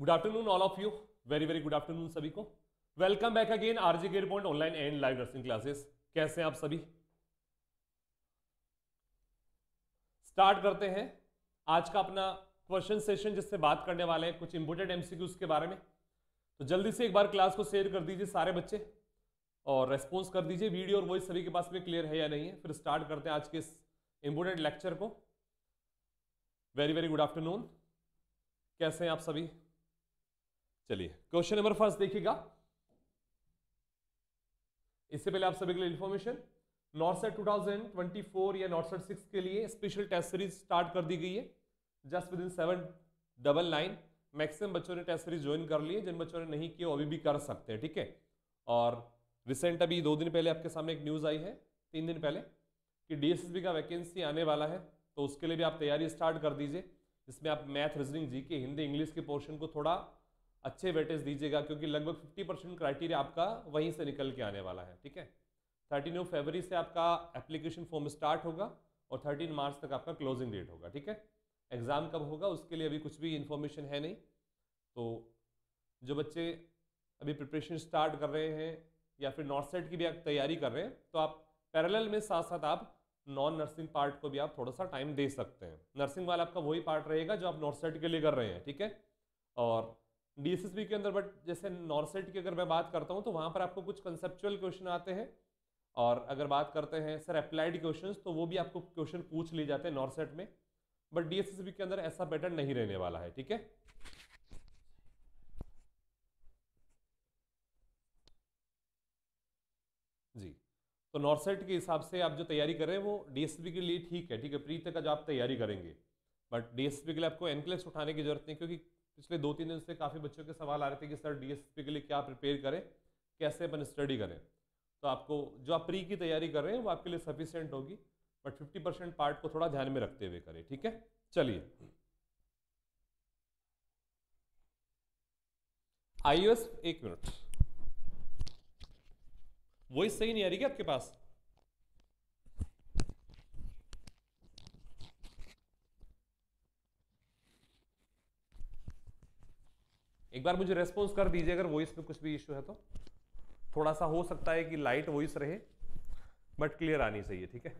Good afternoon all of you very very good afternoon सभी को welcome back again RJ care point online and live nursing classes कैसे हैं आप सभी start करते हैं आज का अपना क्वेश्चन सेशन जिससे बात करने वाले हैं कुछ इंपोर्टेंट एमसीक्यूज के बारे में तो जल्दी से एक बार क्लास को शेयर कर दीजिए सारे बच्चे और रेस्पॉन्स कर दीजिए वीडियो और वॉइस सभी के पास में क्लियर है या नहीं है फिर स्टार्ट करते हैं आज के इस इंपोर्टेंट लेक्चर को वेरी वेरी गुड आफ्टरनून कैसे हैं आप सभी चलिए क्वेश्चन नंबर फर्स्ट देखिएगा इससे पहले आप सभी के लिए इन्फॉर्मेशन ट्वेंटी 2024 या सेट सिक्स के लिए स्पेशल टेस्ट सीरीज स्टार्ट कर दी गई है just within seven double nine maximum बच्चों ने टेस्ट सीरीज ज्वाइन कर ली है जिन बच्चों ने नहीं किया अभी भी कर सकते हैं ठीक है और रिसेंट अभी दो दिन पहले आपके सामने एक न्यूज़ आई है तीन दिन पहले कि डीएसएसबी का वैकेंसी आने वाला है तो उसके लिए भी आप तैयारी स्टार्ट कर दीजिए जिसमें आप math reasoning GK Hindi English के पोर्शन को थोड़ा अच्छे वेटेज दीजिएगा क्योंकि लगभग 50 परसेंट क्राइटेरिया आपका वहीं से निकल के आने वाला है ठीक है थर्टीन ऑफ फेबरी से आपका एप्लीकेशन फॉर्म स्टार्ट होगा और थर्टीन मार्च तक आपका क्लोजिंग डेट होगा ठीक है एग्ज़ाम कब होगा उसके लिए अभी कुछ भी इन्फॉर्मेशन है नहीं तो जो बच्चे अभी प्रिपरेशन स्टार्ट कर रहे हैं या फिर नॉर्थ सेट की भी आप तैयारी कर रहे हैं तो आप पैरेलल में साथ साथ आप नॉन नर्सिंग पार्ट को भी आप थोड़ा सा टाइम दे सकते हैं नर्सिंग वाला आपका वही पार्ट रहेगा जो आप नॉर्थ सेट के लिए कर रहे हैं ठीक है और डीएसएसबी के अंदर बट जैसे नॉर्सेट की अगर मैं बात करता हूँ तो वहाँ पर आपको कुछ कंसेप्चुअल क्वेश्चन आते हैं और अगर बात करते हैं सर अप्लाइड क्वेश्चन तो वो भी आपको क्वेश्चन पूछ लिए जाते हैं नॉर्सेट में बट डीएसएसबी के अंदर ऐसा पैटर्न नहीं रहने वाला है ठीक है जी तो नॉर्सेट के हिसाब से आप जो तैयारी करें वो डीएसएसबी के लिए ठीक है ठीक है प्री तक का जो आप तैयारी करेंगे बट डीएसएसबी के लिए आपको एनक्लेक्स उठाने की जरूरत नहीं क्योंकि पिछले दो तीन दिन से काफ़ी बच्चों के सवाल आ रहे थे कि सर डीएसपी के लिए क्या प्रिपेयर करें कैसे अपन स्टडी करें तो आपको जो आप प्री की तैयारी कर रहे हैं वो आपके लिए सफिशियंट होगी बट फिफ्टी परसेंट पार्ट को थोड़ा ध्यान में रखते हुए करें ठीक है चलिए आईओएस एक मिनट वॉइस सही नहीं आ रही क्या आपके पास बार मुझे रेस्पॉन्स कर दीजिए अगर वॉइस में कुछ भी इश्यू है तो थोड़ा सा हो सकता है कि लाइट वॉइस रहे बट क्लियर आनी चाहिए ठीक है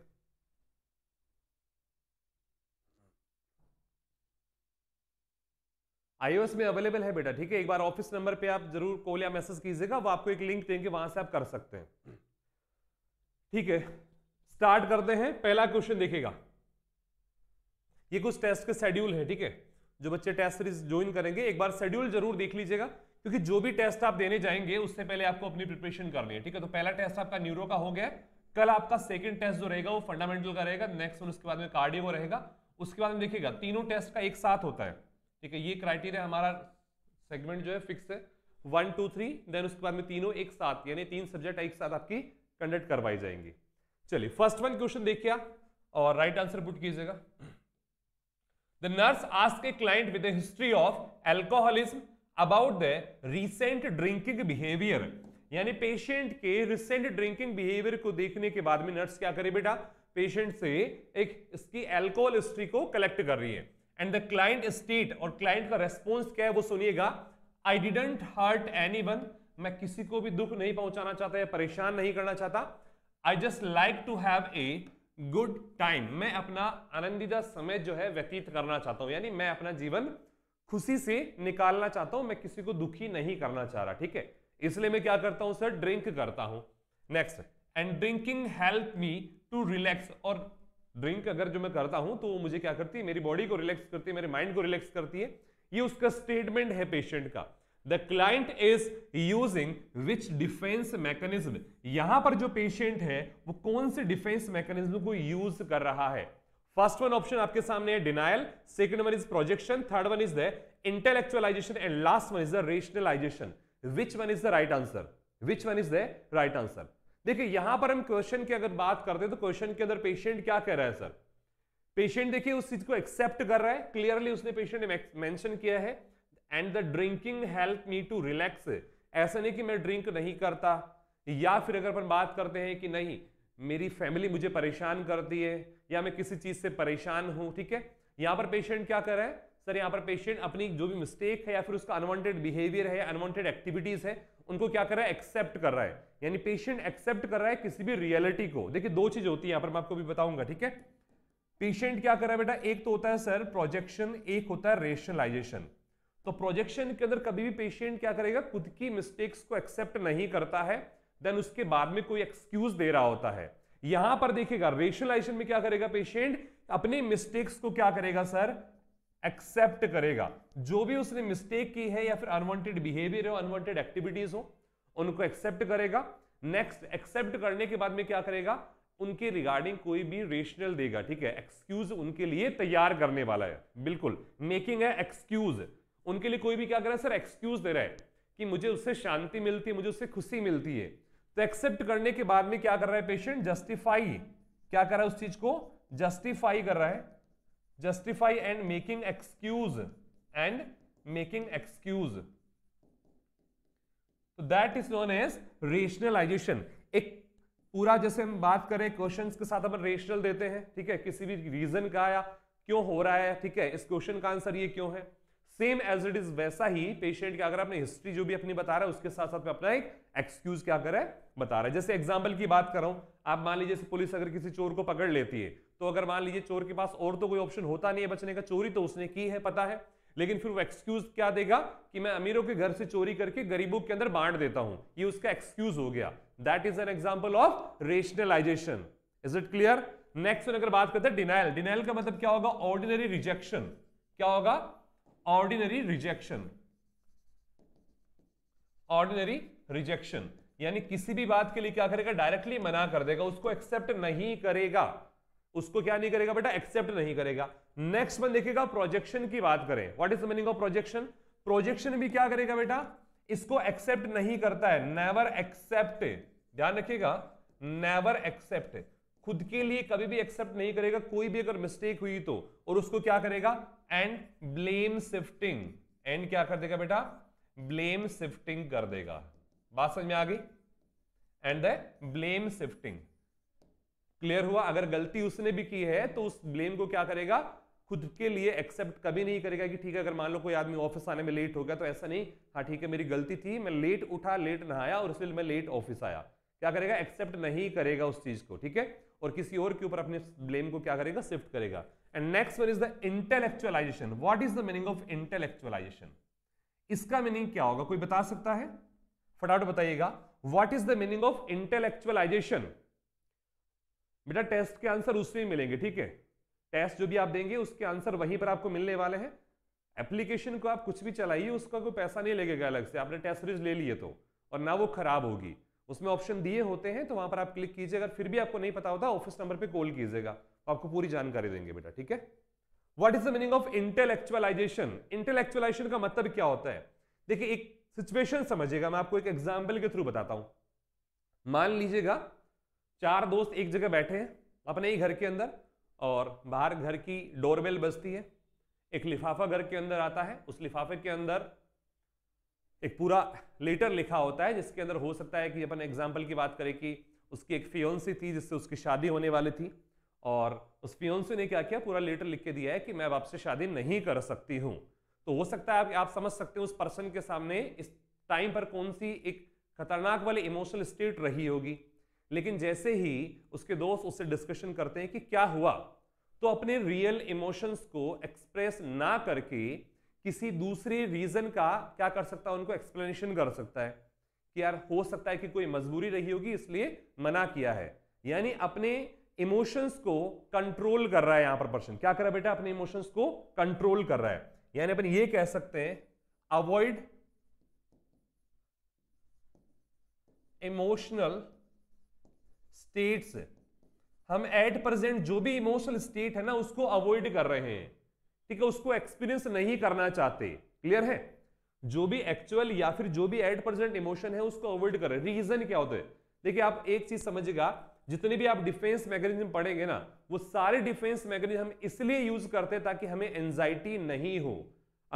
आईओएस में अवेलेबल है बेटा ठीक है एक बार ऑफिस नंबर पे आप जरूर कॉल या मैसेज कीजिएगा वो आपको एक लिंक देंगे वहां से आप कर सकते हैं ठीक है स्टार्ट करते हैं पहला क्वेश्चन देखिएगा ये कुछ टेस्ट के शेड्यूल है ठीक है जो बच्चे टेस्ट सीरीज ज्वाइन करेंगे एक बार शेड्यूल जरूर देख लीजिएगा क्योंकि जो भी टेस्ट आप देने जाएंगे उससे पहले आपको अपनी प्रिपरेशन करनी है ठीक है तो पहला टेस्ट आपका न्यूरो का हो गया कल आपका सेकंड टेस्ट जो रहेगा वो फंडामेंटल का रहेगा नेक्स्ट वन उसके बाद में कार्डियो रहेगा उसके बाद में देखिएगा तीनों टेस्ट का एक साथ होता है ठीक है ये क्राइटेरिया हमारा सेगमेंट जो है फिक्स है वन टू थ्री देन उसके बाद में तीनों एक साथ यानी तीन सब्जेक्ट एक साथ आपकी कंडक्ट करवाई जाएंगी चलिए फर्स्ट वन क्वेश्चन देखिए और राइट आंसर पुट कीजिएगा The nurse asked a client with a history of alcoholism about their recent drinking behavior. यानी पेशेंट के रिसेंट ड्रिंकिंग बिहेवियर को देखने के बाद में नर्स क्या करे बेटा पेशेंट से एक इसकी एल्कोहल हिस्ट्री को कलेक्ट कर रही है एंड द क्लाइंट स्टेट और क्लाइंट का रेस्पॉन्स क्या है वो सुनिएगा I didn't hurt anyone मैं किसी को भी दुख नहीं पहुंचाना चाहता या परेशान नहीं करना चाहता I just like to have a good time मैं अपना आनंदीदा समय जो है व्यतीत करना चाहता हूं यानी मैं अपना जीवन खुशी से निकालना चाहता हूं मैं किसी को दुखी नहीं करना चाह रहा ठीक है इसलिए मैं क्या करता हूं सर ड्रिंक करता हूं next and drinking help me to relax और ड्रिंक अगर जो मैं करता हूं तो वो मुझे क्या करती है मेरी बॉडी को रिलैक्स करती है मेरे माइंड को रिलैक्स करती है ये उसका स्टेटमेंट है पेशेंट का the client is using which defence mechanism यहां पर जो पेशेंट है वो कौन से डिफेंस मैकेनिज्म को यूज कर रहा है फर्स्ट वन ऑप्शन आपके सामने है denial second one is projection third one is the intellectualisation and last one is the rationalisation which one is the right answer which one is the right answer देखिए यहां पर हम question की अगर बात करते हैं तो क्वेश्चन के अंदर पेशेंट क्या कह रहा है सर पेशेंट देखिए उस चीज को एक्सेप्ट कर रहा है क्लियरली उसने पेशेंट ने मेंशन किया है and the drinking help me to relax ऐसा नहीं कि मैं ड्रिंक नहीं करता या फिर अगर अपन बात करते हैं कि नहीं मेरी फैमिली मुझे परेशान करती है या मैं किसी चीज़ से परेशान हूं ठीक है यहाँ पर पेशेंट क्या कर रहा है सर यहां पर पेशेंट अपनी जो भी मिस्टेक है या फिर उसका अनवांटेड बिहेवियर है अनवांटेड एक्टिविटीज है उनको क्या कर रहा है एक्सेप्ट कर रहा है यानी पेशेंट एक्सेप्ट कर रहा है किसी भी रियलिटी को देखिए दो चीज होती है यहाँ पर मैं आपको भी बताऊंगा ठीक है पेशेंट क्या कर रहा है बेटा एक तो होता है सर प्रोजेक्शन एक होता है रेशनलाइजेशन तो प्रोजेक्शन के अंदर कभी भी पेशेंट क्या करेगा खुद की मिस्टेक्स को एक्सेप्ट नहीं करता है देन उसके बाद में कोई एक्सक्यूज दे रहा होता है यहां पर देखिएगा रेशनलाइजेशन में क्या करेगा पेशेंट अपने मिस्टेक्स को क्या करेगा सर एक्सेप्ट करेगा जो भी उसने मिस्टेक की है या फिर अनवांटेड बिहेवियर हो अनवांटेड एक्टिविटीज हो उनको एक्सेप्ट करेगा नेक्स्ट एक्सेप्ट करने के बाद में क्या करेगा उनके रिगार्डिंग कोई भी रेशनल देगा ठीक है एक्सक्यूज उनके लिए तैयार करने वाला है बिल्कुल मेकिंग है एक्सक्यूज उनके लिए कोई भी क्या कर रहा है सर एक्सक्यूज दे रहा है कि मुझे उससे शांति मिलती है मुझे उससे खुशी मिलती है तो एक्सेप्ट करने के बाद में क्या कर रहा है पेशेंट जस्टिफाई क्या कर रहा है उस चीज को जस्टिफाई कर रहा है justify and making excuse and making excuse तो that is known as rationalisation एक पूरा जैसे हम बात करें क्वेश्चंस के साथ अपन रेशनल देते हैं ठीक है किसी भी रीजन का या क्यों हो रहा है ठीक है इस क्वेश्चन का आंसर ये क्यों है सेम एज इट इज वैसा ही पेशेंट क्या अगर आपने हिस्ट्री जो भी अपनी बता रहा है उसके साथ साथ में अपना एक एक्सक्यूज क्या कर रहा है बता रहा है जैसे एग्जाम्पल की बात कर रहा हूं आप मान लीजिए पुलिस अगर किसी चोर को पकड़ लेती है तो अगर मान लीजिए चोर के पास और तो कोई ऑप्शन होता नहीं है बचने का चोरी तो उसने की है पता है लेकिन फिर वो एक्सक्यूज क्या देगा कि मैं अमीरों के घर से चोरी करके गरीबों के अंदर बांट देता हूं ये उसका एक्सक्यूज हो गया that is an example of rationalization is it clear next अगर बात करते हैं डिनाइल डिनाइल का मतलब क्या होगा ऑर्डिनरी रिजेक्शन क्या होगा ऑर्डिनरी रिजेक्शन ऑर्डिनरी रिजेक्शन यानी किसी भी बात के लिए क्या करेगा डायरेक्टली मना कर देगा उसको एक्सेप्ट नहीं करेगा उसको क्या नहीं करेगा बेटा एक्सेप्ट नहीं करेगा नेक्स्ट में देखेगा प्रोजेक्शन की बात करें what is the meaning of projection projection भी क्या करेगा बेटा इसको एक्सेप्ट नहीं करता है नेवर एक्सेप्ट ध्यान रखिएगा नेवर एक्सेप्ट खुद के लिए कभी भी एक्सेप्ट नहीं करेगा कोई भी अगर मिस्टेक हुई तो और उसको क्या करेगा एंड ब्लेम शिफ्टिंग एंड क्या कर देगा बेटा ब्लेम शिफ्टिंग कर देगा बात समझ में आ गई and the blame shifting clear हुआ अगर गलती उसने भी की है तो उस ब्लेम को क्या करेगा खुद के लिए एक्सेप्ट कभी नहीं करेगा कि ठीक है अगर मान लो कोई आदमी ऑफिस आने में लेट हो गया तो ऐसा नहीं हाँ ठीक है मेरी गलती थी मैं लेट उठा लेट नहाया और इसलिए मैं लेट ऑफिस आया क्या करेगा एक्सेप्ट नहीं करेगा उस चीज को ठीक है और किसी और के ऊपर अपने ब्लेम को क्या करेगा शिफ्ट करेगा and next one is the intellectualization what is the meaning of intellectualization इसका मीनिंग क्या होगा कोई बता सकता है फटाफट बताइएगा what is the meaning of intellectualization बेटा टेस्ट के आंसर उससे ही मिलेंगे ठीक है टेस्ट जो भी आप देंगे उसके आंसर वहीं पर आपको मिलने वाले हैं एप्लीकेशन को आप कुछ भी चलाइए उसका कोई पैसा नहीं लगेगा अलग से आपने टेस्ट सीरीज ले लिए तो और ना वो खराब होगी उसमें ऑप्शन दिए होते हैं तो वहां पर आप क्लिक कीजिए अगर फिर भी आपको नहीं पता होता ऑफिस नंबर पे कॉल कीजिएगा तो आपको पूरी जानकारी देंगे बेटा ठीक है what is the meaning of intellectualization intellectualization का मतलब क्या होता है देखिए एक सिचुएशन समझिएगा मैं आपको एक एग्जाम्पल के थ्रू बताता हूं मान लीजिएगा चार दोस्त एक जगह बैठे हैं अपने ही घर के अंदर और बाहर घर की डोरबेल बजती है एक लिफाफा घर के अंदर आता है उस लिफाफे के अंदर एक पूरा लेटर लिखा होता है जिसके अंदर हो सकता है कि अपन एग्जाम्पल की बात करें कि उसकी एक फियोन्सी थी जिससे उसकी शादी होने वाली थी और उस फियोन्सी ने क्या किया पूरा लेटर लिख के दिया है कि मैं अब आपसे शादी नहीं कर सकती हूँ तो हो सकता है आप, आप समझ सकते हो उस पर्सन के सामने इस टाइम पर कौन सी एक खतरनाक वाली इमोशनल स्टेट रही होगी लेकिन जैसे ही उसके दोस्त उससे डिस्कशन करते हैं कि क्या हुआ तो अपने रियल इमोशंस को एक्सप्रेस ना करके किसी दूसरे रीजन का क्या कर सकता है उनको एक्सप्लेनेशन कर सकता है कि यार हो सकता है कि कोई मजबूरी रही होगी इसलिए मना किया है यानी अपने इमोशंस को कंट्रोल कर रहा है यहां पर पर्सन क्या कर रहा है बेटा अपने इमोशंस को कंट्रोल कर रहा है यानी अपन ये कह सकते हैं अवॉइड इमोशनल स्टेट्स हम एट प्रेजेंट जो भी इमोशनल स्टेट है ना उसको अवॉइड कर रहे हैं ठीक है उसको एक्सपीरियंस नहीं करना चाहते क्लियर है जो भी एक्चुअल या फिर जो भी एट प्रेजेंट इमोशन है उसको अवॉइड करें रीजन क्या होता है देखिए आप एक चीज समझिएगा जितने भी आप डिफेंस मैकेनिज्म पढ़ेंगे ना वो सारे डिफेंस मैकेनिज्म हम इसलिए यूज करते हैं ताकि हमें एंजाइटी नहीं हो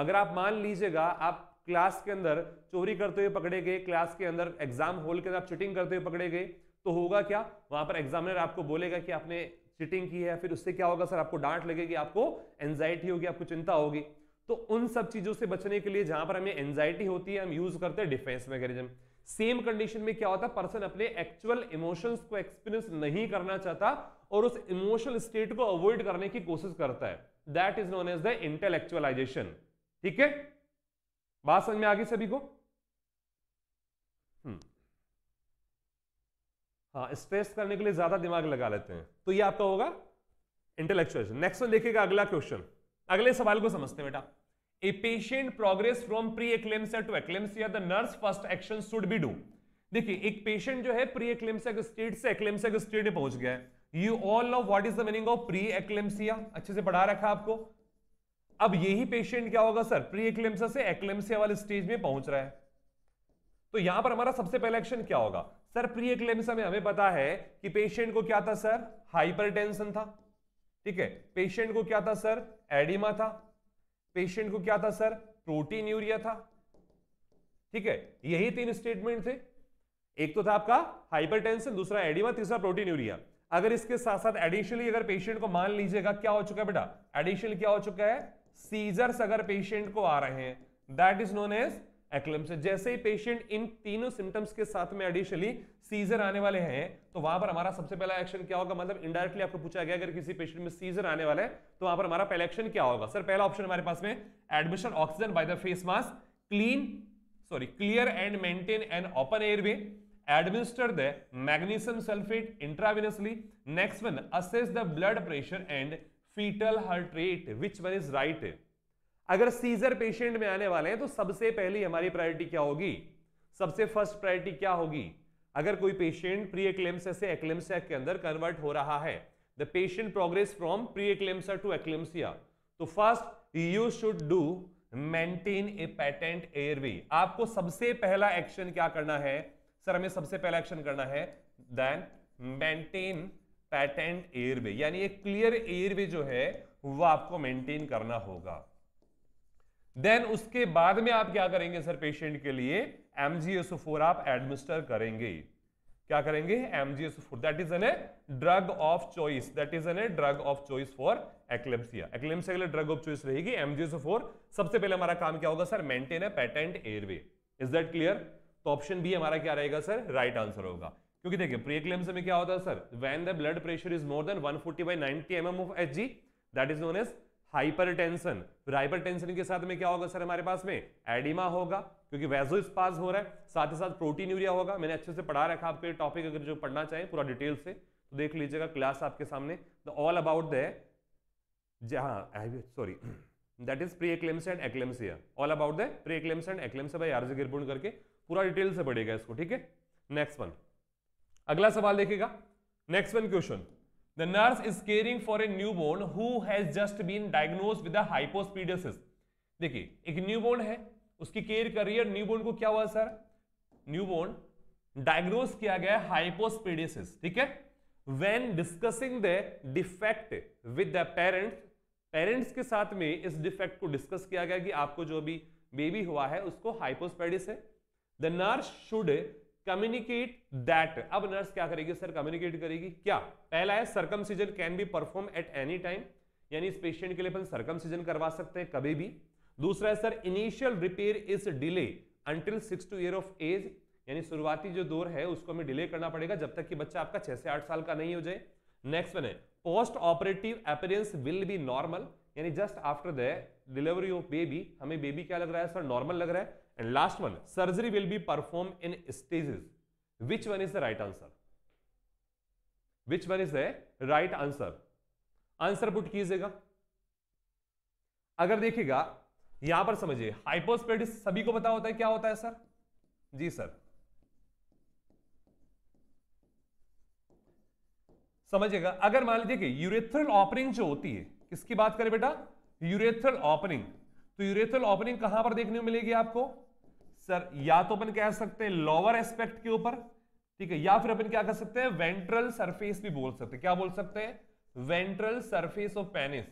अगर आप मान लीजिएगा आप क्लास के अंदर चोरी करते हुए पकड़े गए क्लास के अंदर एग्जाम हॉल के अंदर आप चिटिंग करते हुए पकड़े गए तो होगा क्या वहां पर एग्जामिनर आपको बोलेगा कि आपने चिटिंग की है फिर उससे क्या होगा सर आपको डांट लगेगी आपको एंजाइटी होगी आपको चिंता होगी तो उन सब चीजों से बचने के लिए जहां पर हमें एंजाइटी होती है हम यूज करते हैं डिफेंस मैकेनिज्म सेम कंडीशन में क्या होता है पर्सन अपने एक्चुअल इमोशंस को एक्सपीरियंस नहीं करना चाहता और उस इमोशनल स्टेट को अवॉइड करने की कोशिश करता है that is known as the intellectualization ठीक है बात समझ में आ गई सभी को हाँ स्ट्रेस करने के लिए ज्यादा दिमाग लगा लेते हैं तो ये आपका होगा इंटेलेक्चुअल नेक्स्ट वन देखिएगा अगला क्वेश्चन अगले सवाल को समझते हैं बेटा a patient progress from pre eclampsia to eclampsia the nurse first action should be do देखिए एक पेशेंट जो है प्री एक्लेम्सिया स्टेट से एक्लेम्सिया स्टेट में पहुंच गया है you all know what is the meaning of pre eclampsia अच्छे से पढ़ा रखा आपको अब यही पेशेंट क्या होगा सर प्री एक्लेम्सिया से एक्लेम्सिया वाले स्टेज में पहुंच रहा है तो यहां पर हमारा सबसे पहला एक्शन क्या होगा सर प्री एक्लेम्सा में हमें पता है कि पेशेंट को क्या था सर हाइपरटेंशन था ठीक है पेशेंट को क्या था सर एडिमा था पेशेंट को क्या था सर प्रोटीन यूरिया था ठीक है यही तीन स्टेटमेंट थे एक तो था आपका हाइपरटेंशन दूसरा एडिमा तीसरा प्रोटीन यूरिया अगर इसके साथ साथ एडिशनली अगर पेशेंट को मान लीजिएगा क्या हो चुका है बेटा एडिशनल क्या हो चुका है सीजर्स अगर पेशेंट को आ रहे हैं that is known as eclampsia जैसे ही पेशेंट इन तीनों सिम्टम्स के साथ में एडिशनली सीजर आने वाले हैं तो वहां पर हमारा सबसे पहला एक्शन क्या होगा मतलब इंडायरेक्टली आपको पूछा गया अगर किसी पेशेंट में सीजर आने वाला है तो वहां पर हमारा पहला एक्शन क्या होगा सर पहला ऑप्शन हमारे पास में admission oxygen by the face mask clean sorry clear and maintain an open air airway administer the magnesium sulfate intravenously. Next one, assess the blood pressure and fetal heart rate. Which one is right? अगर seizure patient में आने वाले हैं तो सबसे पहली हमारी priority क्या होगी सबसे फर्स्ट प्रायोरिटी क्या होगी अगर कोई पेशेंट प्री एक्लेम्सा से एक्लेम्सिया के अंदर कन्वर्ट हो रहा है the patient progress from pre eclampsia to eclampsia तो first you should do maintain a patent airway आपको सबसे पहला एक्शन क्या करना है सर हमें सबसे पहला एक्शन करना है देन मेंटेन पैटेंट एयरवे यानी एक क्लियर एयरवे जो है वो आपको मेंटेन करना होगा देन उसके बाद में आप क्या करेंगे सर पेशेंट के लिए एमजीएसओ आप एडमिनिस्टर करेंगे क्या करेंगे MGSO that is an a drug of choice that is an a drug of choice for eclampsia eclampsia के लिए ड्रग ऑफ चॉइस रहेगी एमजीएसओ सबसे पहले हमारा काम क्या होगा sir maintain a patent airway is that clear तो ऑप्शन बी हमारा क्या रहेगा सर राइट right आंसर होगा क्योंकि देखिए प्री एक्लेम्स में क्या होता है sir when the blood pressure is more than 140 forty by ninety M M of H G that is known as hypertension फिर हाइपरटेंशन के साथ में क्या होगा सर हमारे पास में एडिमा होगा क्योंकि वैजो स्पाज हो रहा है साथ ही साथ प्रोटीन यूरिया होगा मैंने अच्छे से पढ़ा रखा आपको ये टॉपिक अगर जो पढ़ना चाहें पूरा डिटेल से तो देख लीजिएगा क्लास आपके सामने द ऑल अबाउट द हाँ sorry that is pre eclampsia and eclampsia all about the pre eclampsia and eclampsia by RJ गिरपुण करके पूरा डिटेल से पढ़ेगा इसको ठीक है नेक्स्ट वन अगला सवाल देखिएगा next one question The nurse is caring for a newborn who has just been diagnosed with a hypospadiasis. देखिए एक newborn है उसकी केयर कर रही है न्यूबोर्न को क्या हुआ सर न्यूबोर्न डायग्नोज किया गया है ठीक है when discussing the defect with the parents parents के साथ में इस डिफेक्ट को डिस्कस किया गया कि आपको जो भी बेबी हुआ है उसको हाइपोस्पेडिस है the nurse should communicate that अब नर्स क्या करेगी सर कम्युनिकेट करेगी क्या पहला है circumcision can be perform at any time यानी इस पेशेंट के लिए अपन सरकम सीजन करवा सकते हैं कभी भी दूसरा है sir initial repair is delay until six to year of age यानी शुरुआती जो दौर है उसको हमें डिले करना पड़ेगा जब तक कि बच्चा आपका छह से आठ साल का नहीं हो जाए नेक्स्ट वन है post operative appearance will be normal यानी just after the delivery of baby हमें बेबी क्या लग रहा है सर नॉर्मल लग रहा है And last one, surgery will be performed in stages. Which one is the right answer? Which one is the right answer? Answer put कीजिएगा अगर देखिएगा यहां पर समझिए हाइपोस्पेडिस सभी को पता होता है क्या होता है सर जी सर समझिएगा अगर मान लीजिए कि यूरेथ्रल ओपनिंग जो होती है किसकी बात करें बेटा यूरेथ्रल ओपनिंग तो यूरेथ्रल ओपनिंग कहां पर देखने को मिलेगी आपको सर या तो अपन कह सकते हैं लोअर एस्पेक्ट के ऊपर ठीक है या फिर अपन क्या कर सकते हैं वेंट्रल सरफेस भी बोल सकते हैं क्या बोल सकते हैं वेंट्रल सरफेस ऑफ पेनिस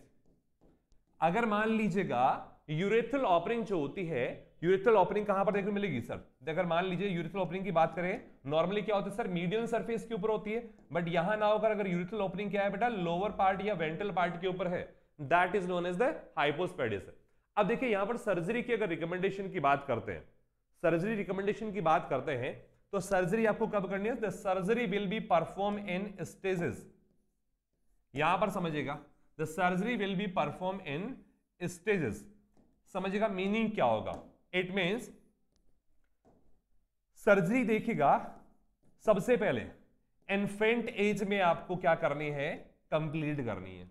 अगर मान लीजिएगा यूरेथल ऑपरिंग जो होती है यूरेथल ओपनिंग कहां पर देखने मिलेगी सर अगर मान लीजिए यूरेथल ओपनिंग की बात करें नॉर्मली क्या होता है सर मीडियम सरफेस के ऊपर होती है बट यहां ना होकर अगर यूरेथल ओपनिंग क्या है बेटा लोअर पार्ट या वेंट्रल पार्ट के ऊपर है that is known as the hypospadias अब देखिए यहां पर सर्जरी की अगर रिकमेंडेशन की बात करते हैं सर्जरी रिकमेंडेशन की बात करते हैं तो सर्जरी आपको कब करनी है surgery will be perform in stages यहां पर समझिएगा the surgery will be perform in stages समझिएगा मीनिंग क्या होगा इट मीन्स सर्जरी देखिएगा सबसे पहले इन्फेंट एज में आपको क्या करनी है कंप्लीट करनी है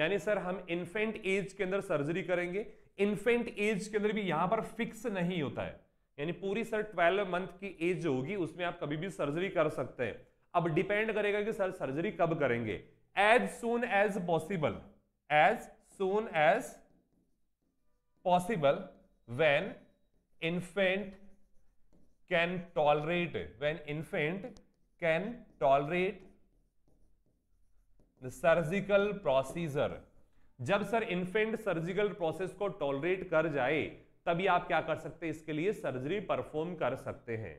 यानी सर हम इन्फेंट एज के अंदर सर्जरी करेंगे इन्फेंट एज के अंदर भी यहां पर फिक्स नहीं होता है यानी पूरी सर ट्वेल्व मंथ की एज होगी उसमें आप कभी भी सर्जरी कर सकते हैं अब डिपेंड करेगा कि सर सर्जरी कब करेंगे as soon as possible as soon as possible when infant can tolerate when infant can tolerate surgical procedure जब सर इन्फेंट सर्जिकल प्रोसेस को टॉलरेट कर जाए तभी आप क्या कर सकते हैं इसके लिए सर्जरी परफॉर्म कर सकते हैं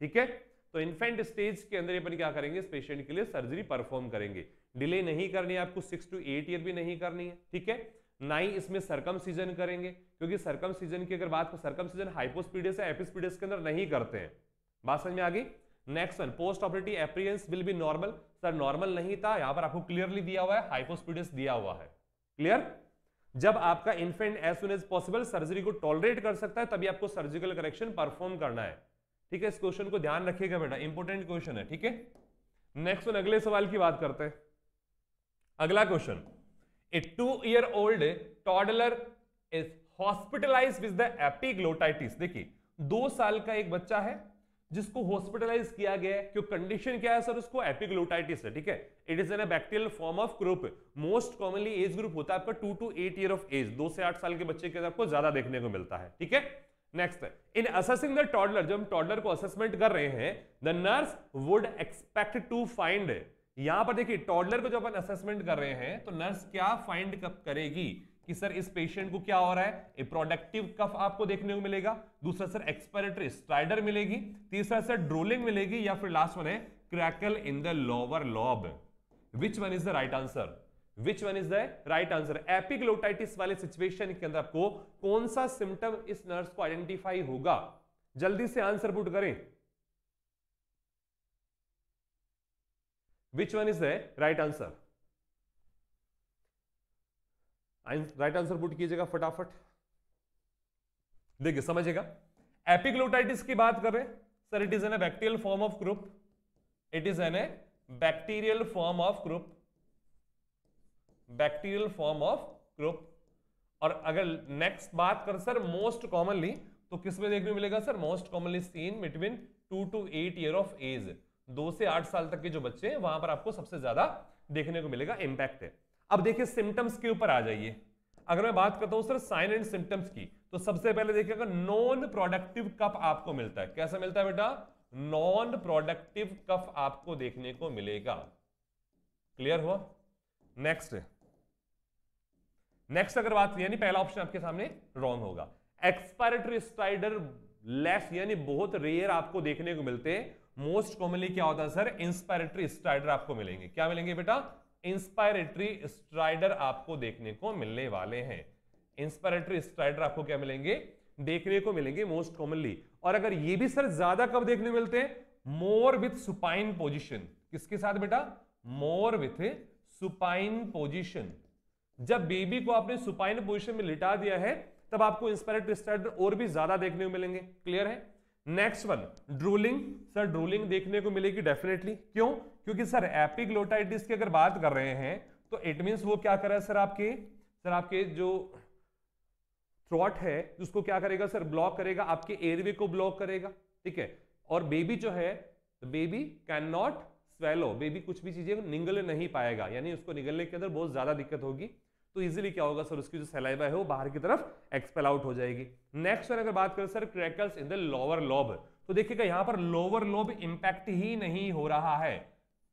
ठीक है तो इन्फेंट स्टेज के अंदर अपन क्या करेंगे इस पेशेंट के लिए सर्जरी परफॉर्म करेंगे डिले नहीं करनी है आपको सिक्स टू एट ईयर भी नहीं करनी है ठीक है ना ही इसमें सरकम सीजन करेंगे क्योंकि सरकम सीजन की अगर बात सरकम सीजन हाइपोस्पीडियस या एपिस्पीडियस के अंदर नहीं करते हैं बात समझ में आ गई next one post operative appearance will be normal sir normal नहीं था यहां पर आपको क्लियरली दिया हुआ है हाइपोस्पीडियस दिया हुआ है क्लियर जब आपका infant as soon as possible surgery को टॉलरेट कर सकता है तभी आपको सर्जिकल करेक्शन परफॉर्म करना है ठीक है इस क्वेश्चन को ध्यान रखिएगा बेटा इंपॉर्टेंट क्वेश्चन है ठीक है नेक्स्ट वन अगले सवाल की बात करते हैं अगला question a two year old toddler is hospitalize with the epiglottitis देखिए दो साल का एक बच्चा है जिसको हॉस्पिटलाइज किया गया है क्यों कंडीशन क्या है सर उसको एपिग्लोटाइटिस है ठीक है it is an a bacterial form of croup most commonly age group होता है आपका two to eight year of age दो से आठ साल के बच्चे के अंदर आपको ज्यादा देखने को मिलता है ठीक है next in assessing the toddler जब हम टॉडलर को असेसमेंट कर रहे हैं the nurse would expect to find यहां पर देखिए टॉडलर को जब अपन असेसमेंट कर रहे हैं तो नर्स क्या फाइंड करेगी कि सर इस पेशेंट को क्या हो रहा है ए प्रोडक्टिव कफ आपको देखने को मिलेगा दूसरा सर एक्सपेरेटरी स्ट्राइडर मिलेगी तीसरा सर ड्रोलिंग मिलेगी या फिर लास्ट वन है crackle in the lower lobe which one is the right answer which one is the right answer epiglottitis वाले सिचुएशन के अंदर आपको कौन सा सिम्टम इस नर्स को आइडेंटिफाई होगा जल्दी से आंसर पुट करें which one is the right answer right answer put कीजिएगा फटाफट देखिए समझिएगा एपिग्लोटाइटिस की बात करें sir it is an a bacterial form of group it is an a bacterial form of group bacterial form of group और अगर नेक्स्ट बात कर सर मोस्ट कॉमनली तो किस में देखने मिलेगा sir most commonly seen between two to eight year of age दो से आठ साल तक के जो बच्चे हैं वहां पर आपको सबसे ज्यादा देखने को मिलेगा इंपैक्ट है अब देखिए सिम्टम्स के ऊपर आ जाइए अगर मैं बात करता हूं सर साइन एंड सिम्टम्स की तो सबसे पहले देखिएगा नॉन प्रोडक्टिव कफ आपको मिलता है कैसा मिलता है बेटा नॉन प्रोडक्टिव कफ आपको देखने को मिलेगा क्लियर हुआ नेक्स्ट नेक्स्ट अगर बात यानी पहला ऑप्शन आपके सामने रॉन्ग होगा एक्सपायरेटरी स्पाइडर लेस यानी बहुत रेयर आपको देखने को मिलते हैं मोस्ट कॉमनली क्या होता है सर इंस्पायरेटरी स्ट्राइडर आपको मिलेंगे क्या मिलेंगे बेटा इंस्पायरेटरी स्ट्राइडर आपको देखने को मिलने वाले हैं इंस्पायरेटरी स्ट्राइडर आपको क्या मिलेंगे देखने को मिलेंगे मोस्ट कॉमनली और अगर ये भी सर ज्यादा कब देखने मिलते हैं मोर विथ सुपाइन पोजिशन किसके साथ बेटा मोर विथ सुपाइन पोजिशन जब बेबी को आपने सुपाइन पोजिशन में लिटा दिया है तब आपको इंस्पायरेटरी स्ट्राइडर और भी ज्यादा देखने को मिलेंगे क्लियर है next one drooling sir drooling देखने को मिलेगी डेफिनेटली क्यों क्योंकि सर एपिग्लोटाइटिस की अगर बात कर रहे हैं तो इट मीन्स वो क्या कर रहा है सर आपके सर आपके जो थ्रॉट है उसको क्या करेगा सर ब्लॉक करेगा आपके एयरवे को ब्लॉक करेगा ठीक है और बेबी जो है baby can not swallow baby कुछ भी चीजें निगल नहीं पाएगा यानी उसको निगलने के अंदर बहुत ज्यादा दिक्कत होगी तो इजीली क्या होगा सर उसकी जो सेलाइबा है वो बाहर की तरफ एक्सपेल आउट हो जाएगी नेक्स्ट वन अगर बात करें sir crackles in the lower lobe तो देखिएगा यहां पर लोअर लोब इंपैक्ट ही नहीं हो रहा है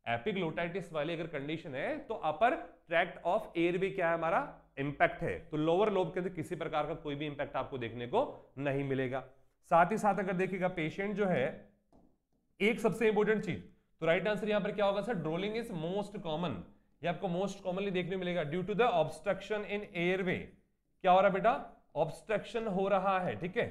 एपिग्लोटाइटिस वाली अगर कंडीशन है तो अपर ट्रैक्ट ऑफ एयर भी क्या है हमारा इंपैक्ट है तो लोअर लोब के अंदर किसी प्रकार का कोई भी इंपैक्ट आपको देखने को नहीं मिलेगा साथ ही साथ अगर देखिएगा पेशेंट जो है एक सबसे इंपोर्टेंट चीज तो राइट आंसर यहां पर क्या होगा sir drooling is most common ये आपको मोस्ट कॉमनली देखने मिलेगा due to the obstruction in airway क्या हो रहा है बेटा ऑब्स्ट्रक्शन हो रहा है ठीक है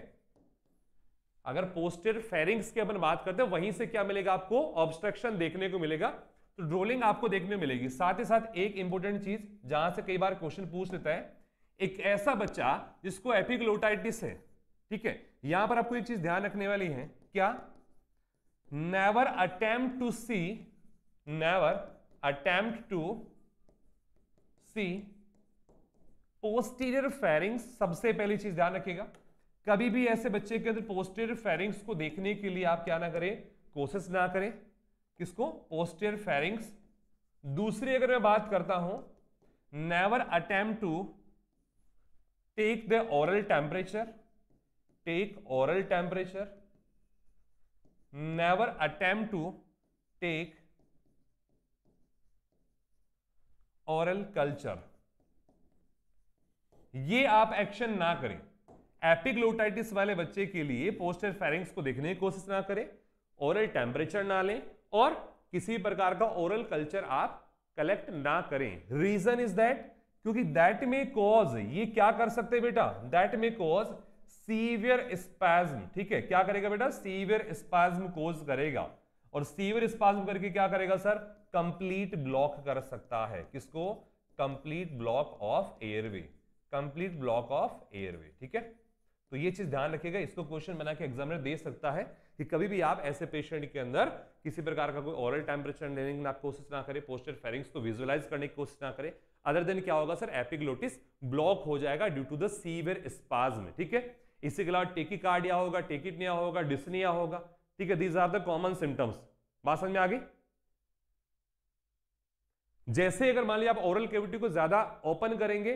अगर पोस्टर फेरिंग्स की अपन बात करते हैं वहीं से क्या मिलेगा आपको ऑब्स्ट्रक्शन देखने को मिलेगा तो ड्रोलिंग आपको देखने मिलेगी साथ ही साथ एक इंपॉर्टेंट चीज जहां से कई बार क्वेश्चन पूछ लेता है एक ऐसा बच्चा जिसको एपिग्लोटाइटिस है ठीक है यहां पर आपको एक चीज ध्यान रखने वाली है क्या never attempt to see never attempt to see posterior pharynx सबसे पहली चीज ध्यान रखिएगा कभी भी ऐसे बच्चे के अंदर पोस्टीरियर फेरिंग्स को देखने के लिए आप क्या ना करें कोशिश ना करें किसको पोस्टीरियर फेरिंग्स दूसरी अगर मैं बात करता हूं never attempt to take the oral temperature take oral temperature never attempt to take oral culture ये आप एक्शन ना करें एपिग्लोटाइटिस वाले बच्चे के लिए पोस्टर फेरिंग्स को देखने की कोशिश ना करें ओरल टेम्परेचर ना लें और किसी प्रकार का ओरल कल्चर आप कलेक्ट ना करें रीजन इज दैट क्योंकि दैट में कॉज ये क्या कर सकते हैं बेटा दैट में कॉज सीवियर स्पैज्म ठीक है क्या करेगा बेटा सीवियर स्पैज्म कोज करेगा और सीवर इस करके क्या करेगा सर कंप्लीट ब्लॉक कर सकता है किसको complete block of airway complete block of airway ठीक है तो ये चीज ध्यान रखिएगा इसको क्वेश्चन बना के एग्जामिनर दे सकता है कि कभी भी आप ऐसे पेशेंट के अंदर किसी प्रकार का कोई ओरल टेम्परेचर लेने की कोशिश ना करें पोस्टर फेरिंग्स को विजुअलाइज करने की कोशिश ना करें अदर देन क्या होगा सर एपिग्लोटिस ब्लॉक हो जाएगा due to the severe spasm में ठीक है इसी के अलावा टेकिकार्डिया होगा टेकिटनिया होगा डिसनिया होगा ठीक है these are the common symptoms बात समझ में आ गई जैसे अगर मान लिया आप ओरल कैविटी को ज्यादा ओपन करेंगे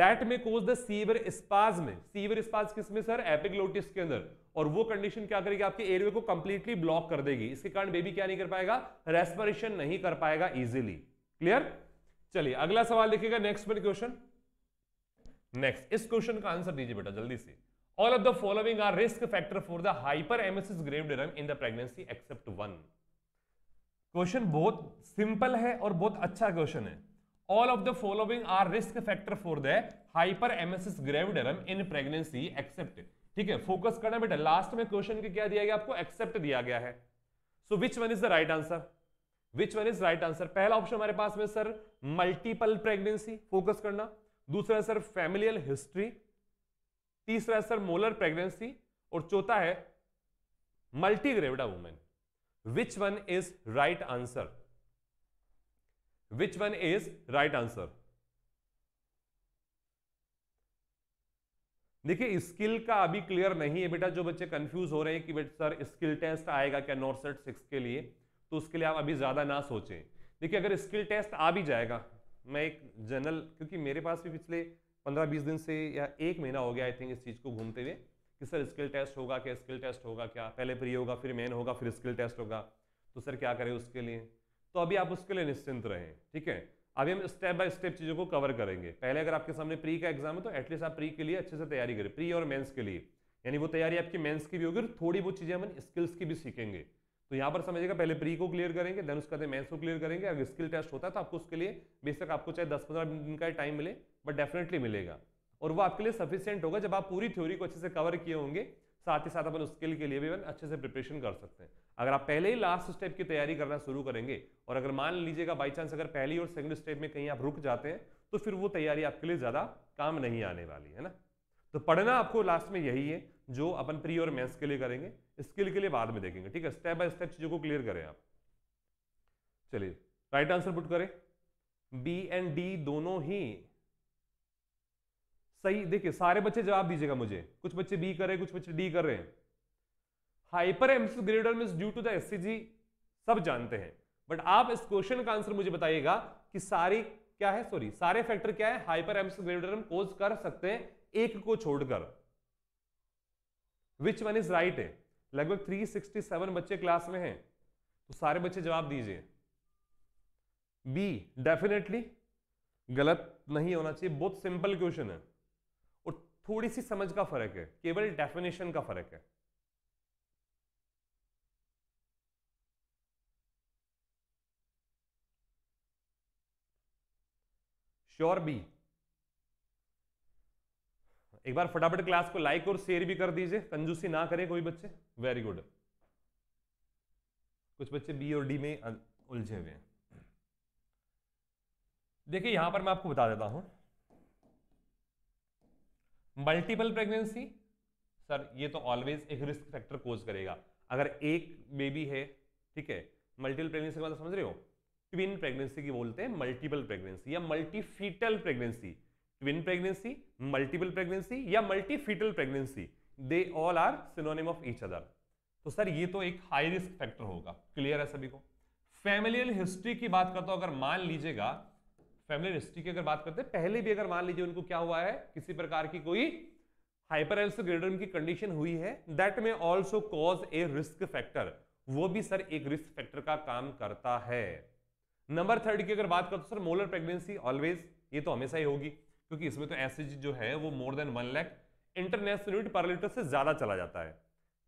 दैट में कोज द सीवर स्पाज में सीवर स्पाज किस में सर एपिग्लोटिस के अंदर और वो कंडीशन क्या करेगी आपके एयरवे को कंप्लीटली ब्लॉक कर देगी इसके कारण बेबी क्या नहीं कर पाएगा रेस्पिरेशन नहीं कर पाएगा इजिली क्लियर चलिए अगला सवाल देखिएगा नेक्स्ट क्वेश्चन नेक्स्ट इस क्वेश्चन का आंसर दीजिए बेटा जल्दी से All of the following are risk factor for the hyperemesis gravidarum in the pregnancy except one. Question बहुत सिंपल है और बहुत अच्छा क्वेश्चन है all of the following are risk factor for the hyper emesis gravidarum in pregnancy except ठीक है focus करना बेटा लास्ट में क्वेश्चन के क्या दिया गया आपको एक्सेप्ट दिया गया है so which one is the right answer which one is right answer पहला ऑप्शन हमारे पास में सर मल्टीपल प्रेगनेंसी फोकस करना दूसरा सर फैमिलियल हिस्ट्री तीसरा सर मोलर प्रेगनेंसी और चौथा है multigravida women which one is right answer which one is right answer देखिए स्किल का अभी क्लियर नहीं है बेटा जो बच्चे कंफ्यूज हो रहे हैं कि बेटा सर स्किल टेस्ट आएगा क्या नॉर्थ सेट सिक्स के लिए तो उसके लिए आप अभी ज़्यादा ना सोचें देखिए अगर स्किल टेस्ट आ भी जाएगा मैं एक जनरल क्योंकि मेरे पास भी पिछले पंद्रह बीस दिन से या एक महीना हो गया आई थिंक इस चीज़ को घूमते हुए कि सर स्किल टेस्ट होगा क्या स्किल टेस्ट होगा क्या पहले प्री होगा फिर मेन होगा फिर स्किल टेस्ट होगा तो सर क्या करें उसके लिए तो अभी आप उसके लिए निश्चिंत रहें ठीक है अभी हम स्टेप बाय स्टेप चीज़ों को कवर करेंगे पहले अगर आपके सामने प्री का एग्जाम है तो एटलीस्ट आप प्री के लिए अच्छे से तैयारी करें प्री और मेंस के लिए यानी वो तैयारी आपकी मेंस की भी होगी और थोड़ी बहुत चीज़ें हम स्किल्स की भी सीखेंगे तो यहाँ पर समझिएगा पहले प्री को क्लियर करेंगे देन उसके बाद मेन्स को क्लियर करेंगे अगर स्किल टेस्ट होता है तो आपको उसके लिए बेशक आपको चाहे दस पंद्रह दिन का टाइम मिले बट डेफिनेटली मिलेगा और वो आपके लिए सफिशियंट होगा जब आप पूरी थ्योरी को अच्छे से कवर किए होंगे साथ ही साथ अपन उस स्किल के लिए भी अपन अच्छे से प्रिपरेशन कर सकते हैं अगर आप पहले ही लास्ट स्टेप की तैयारी करना शुरू करेंगे और अगर मान लीजिएगा बाई चांस अगर पहली और सेकंड स्टेप में कहीं आप रुक जाते हैं तो फिर वो तैयारी आपके लिए ज़्यादा काम नहीं आने वाली है ना तो पढ़ना आपको लास्ट में यही है जो अपन प्री और मैथ्स के लिए करेंगे स्किल के लिए बाद में देखेंगे ठीक है स्टेप बाय स्टेप चीज़ों को क्लियर करें आप चलिए राइट आंसर पुट करें बी एंड डी दोनों ही सही देखिए सारे बच्चे जवाब दीजिएगा मुझे कुछ बच्चे बी कर रहे हैं कुछ बच्चे डी कर रहे हैं hyper emesis gravidarum mean due to the एस सब जानते हैं बट आप इस क्वेश्चन का आंसर मुझे बताइएगा कि सारी क्या है सॉरी सारे फैक्टर क्या है हाइपर एम्स ग्रेडर कोज कर सकते हैं एक को छोड़कर विच वन इज राइट है लगभग 367 बच्चे क्लास में हैं तो सारे बच्चे जवाब दीजिए बी डेफिनेटली गलत नहीं होना चाहिए बहुत सिंपल क्वेश्चन है थोड़ी सी समझ का फर्क है केवल डेफिनेशन का फर्क है श्योर बी एक बार फटाफट क्लास को लाइक और शेयर भी कर दीजिए कंजूसी ना करें कोई बच्चे वेरी गुड कुछ बच्चे बी और डी में उलझे हुए हैं देखिए यहां पर मैं आपको बता देता हूं मल्टीपल प्रेगनेंसी सर ये तो ऑलवेज एक रिस्क फैक्टर कोज करेगा अगर एक बेबी है ठीक है मल्टीपल प्रेगनेंसी का मतलब समझ रहे हो ट्विन प्रेगनेंसी की बोलते हैं मल्टीपल प्रेगनेंसी या multifetal pregnancy twin pregnancy multiple pregnancy या multifetal pregnancy they all are synonym of each other तो सर ये तो एक हाई रिस्क फैक्टर होगा क्लियर है सभी को फैमिलियल हिस्ट्री की बात करता हूं अगर मान लीजिएगा फैमिली हिस्ट्री की अगर बात करते हैं पहले भी अगर मान लीजिए उनको क्या हुआ है किसी प्रकार की कोई हाइपर एल्सोग्रेडम की कंडीशन हुई है दैट में also cause a risk factor वो भी सर एक रिस्क फैक्टर का काम करता है नंबर थर्ड की अगर बात करते सर मोलर प्रेगनेंसी ऑलवेज ये तो हमेशा ही होगी क्योंकि इसमें तो एसिड जो है वो more than one lakh international unit per litre से ज्यादा चला जाता है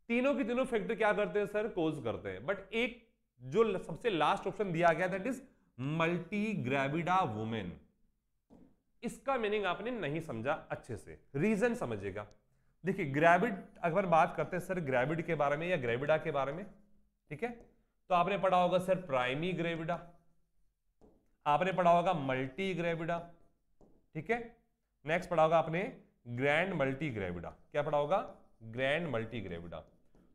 तीनों की तीनों फैक्टर क्या करते हैं सर कोज करते हैं बट एक जो सबसे लास्ट ऑप्शन दिया गया that is multi gravida women इसका मीनिंग आपने नहीं समझा अच्छे से रीजन समझिएगा देखिए ग्रेविड अगर बात करते हैं सर ग्रेविड के बारे में या ग्रेविडा के बारे में ठीक है तो आपने पढ़ा होगा सर प्राइमी ग्रेविडा आपने पढ़ा होगा मल्टी ग्रेविडा ठीक है नेक्स्ट पढ़ा होगा आपने ग्रैंड मल्टी ग्रेविडा क्या पढ़ा होगा ग्रैंड मल्टी ग्रेविडा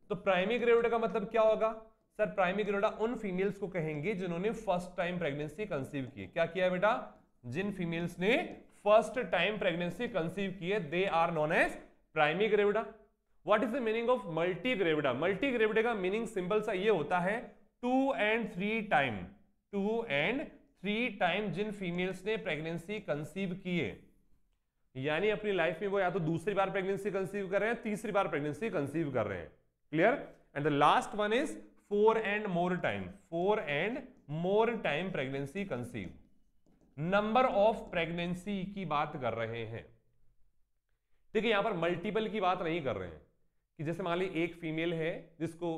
तो प्राइमी ग्रेविडा का मतलब क्या होगा सर प्राइमिग्रोडा उन फीमेल्स को कहेंगे जिन्होंने फर्स्ट टाइम प्रेगनेंसी कंसीव की क्या किया बेटा जिन फीमेल्स ने फर्स्ट टाइम प्रेगनेंसी कंसीव की है they are known as primigravida what is the meaning of multigravida multigravida का मीनिंग सिंपल सा ये होता है two and three time two and three time जिन फीमेल्स ने प्रेगनेंसी कंसीव की है यानी अपनी लाइफ में वो या तो दूसरी बार प्रेगनेंसी कंसीव कर रहे हैं तीसरी बार प्रेगनेंसी कंसीव कर रहे हैं clear and the last one is four and more time four and more time pregnancy conceive number of pregnancy की बात कर रहे हैं देखिए यहां पर मल्टीपल की बात नहीं कर रहे हैं कि जैसे मान ली एक फीमेल है जिसको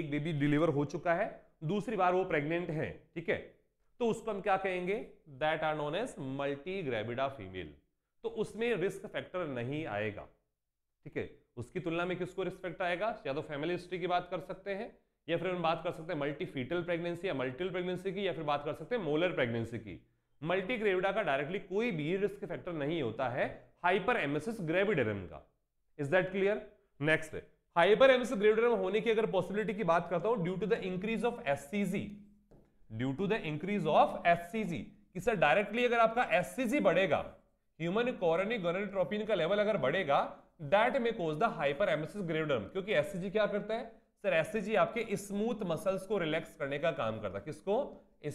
एक बेबी डिलीवर हो चुका है दूसरी बार वो प्रेग्नेंट है ठीक है तो उसको हम क्या कहेंगे that are known as multigravida female तो उसमें रिस्क फैक्टर नहीं आएगा ठीक है उसकी तुलना में किसको रिस्क फैक्टर आएगा या तो फैमिली हिस्ट्री की बात कर सकते हैं या फिर हम बात कर सकते हैं मल्टी फीटल प्रेगनेंसी या मल्टीपल प्रेगनेंसी की या फिर बात कर सकते हैं मोलर प्रेगनेंसी की मल्टी ग्रेविडा का डायरेक्टली कोई भी रिस्क फैक्टर नहीं होता है हाइपर एमएसएस ग्रेविडरम का is that clear next hyperemesis gravidarum होने की अगर पॉसिबिलिटी की बात करता हूं due to the increase of HCG due to the increase of S कि सर डायरेक्टली अगर आपका एससीजी बढ़ेगा ह्यूमन कोरोनिक गोनेट्रोपिन का लेवल अगर बढ़ेगा that may cause the hyperemesis gravidarum क्योंकि एससीजी क्या करता है सर ऐसे जी आपके स्मूथ मसल्स को रिलैक्स करने का काम करता है किसको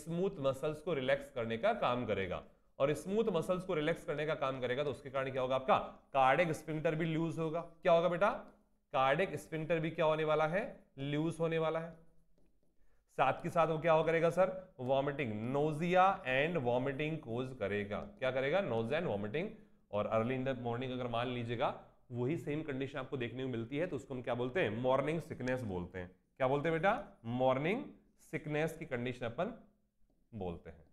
स्मूथ मसल्स को रिलैक्स करने का काम करेगा और स्मूथ मसल्स को रिलैक्स करने का काम करेगा तो उसके कारण क्या होगा आपका कार्डिक स्प्रिंटर भी लूज होगा क्या होगा बेटा कार्डिक स्प्रिंटर भी क्या होने वाला है लूज होने वाला है साथ के साथ वो क्या हो करेगा sir vomiting nausea and vomiting cause करेगा क्या करेगा नोजिया एंड वॉमिटिंग और अर्ली इन द मॉर्निंग अगर मान लीजिएगा वही सेम कंडीशन आपको देखने को मिलती है तो उसको हम क्या बोलते हैं मॉर्निंग सिकनेस बोलते हैं क्या बोलते हैं बेटा मॉर्निंग सिकनेस की कंडीशन अपन बोलते हैं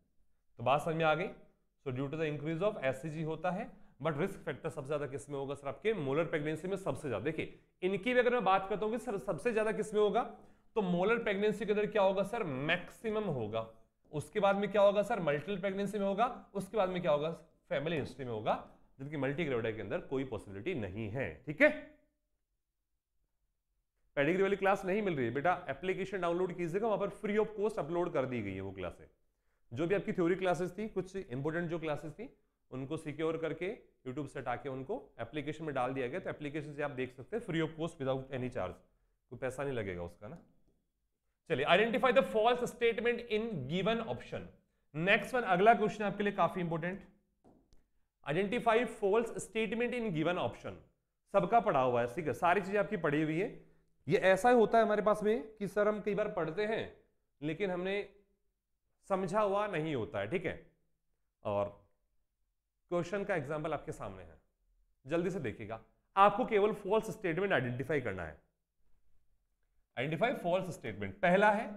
तो बात समझ में आ गई so due to the increase of S होता है बट रिस्क फैक्टर सबसे ज्यादा किसमें होगा सर आपके मोलर प्रेगनेंसी में सबसे ज्यादा देखिए इनकी भी अगर मैं बात करता हूँ कि सर सबसे ज्यादा किसमें होगा तो मोलर प्रेगनेंसी के अंदर क्या होगा सर मैक्सिमम होगा उसके बाद में क्या होगा सर मल्टीपल प्रेगनेंसी में होगा उसके बाद में क्या होगा फैमिली हिस्ट्री में होगा जबकि मल्टी ग्रेविडा के अंदर कोई पॉसिबिलिटी नहीं है ठीक है पेडिग्री वाली क्लास नहीं मिल रही है बेटा एप्लीकेशन डाउनलोड कीजिएगा वहां पर फ्री ऑफ कॉस्ट अपलोड कर दी गई है वो क्लासे जो भी आपकी थ्योरी क्लासेस थी कुछ इंपोर्टेंट जो क्लासेस थी उनको सिक्योर करके यूट्यूब से हटा के उनको एप्लीकेशन में डाल दिया गया तो एप्लीकेशन से आप देख सकते हैं free of cost without any charge कोई पैसा नहीं लगेगा उसका ना चलिए identify the false statement in given option next one अगला क्वेश्चन आपके लिए काफी है identify false statement in given option सबका पढ़ा हुआ है ठीक है सारी चीजें आपकी पढ़ी हुई है ये ऐसा ही होता है हमारे पास में कि सर हम कई बार पढ़ते हैं लेकिन हमने समझा हुआ नहीं होता है ठीक है और क्वेश्चन का एग्जाम्पल आपके सामने है जल्दी से देखिएगा आपको केवल फॉल्स स्टेटमेंट आइडेंटिफाई करना है आइडेंटिफाई फॉल्स स्टेटमेंट पहला है